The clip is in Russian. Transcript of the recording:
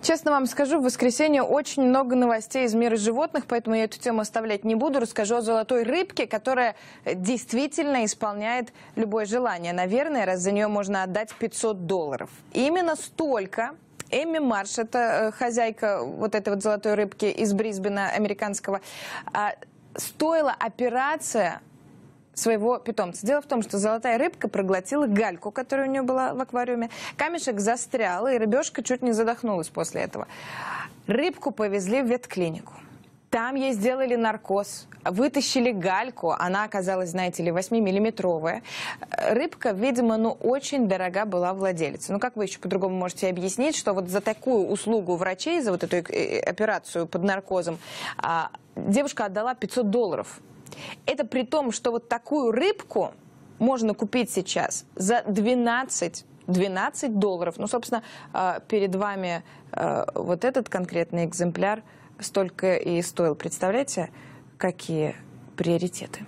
Честно вам скажу, в воскресенье очень много новостей из мира животных, поэтому я эту тему оставлять не буду. Расскажу о золотой рыбке, которая действительно исполняет любое желание. Наверное, раз за нее можно отдать 500 долларов. И именно столько Эми Марш, это э, хозяйка вот этой вот золотой рыбки из Брисбена американского, а, стоила операция своего питомца. Дело в том, что золотая рыбка проглотила гальку, которая у нее была в аквариуме. Камешек застрял, и рыбешка чуть не задохнулась после этого. Рыбку повезли в ветклинику. Там ей сделали наркоз, вытащили гальку, она оказалась, знаете ли, 8-миллиметровая. Рыбка, видимо, ну очень дорога была владелица. Ну как вы еще по-другому можете объяснить, что вот за такую услугу врачей, за вот эту э, операцию под наркозом, а, девушка отдала 500 долларов это при том, что вот такую рыбку можно купить сейчас за 12 12 долларов. Ну, собственно, а, перед вами а, вот этот конкретный экземпляр столько и стоил. Представляете, какие приоритеты?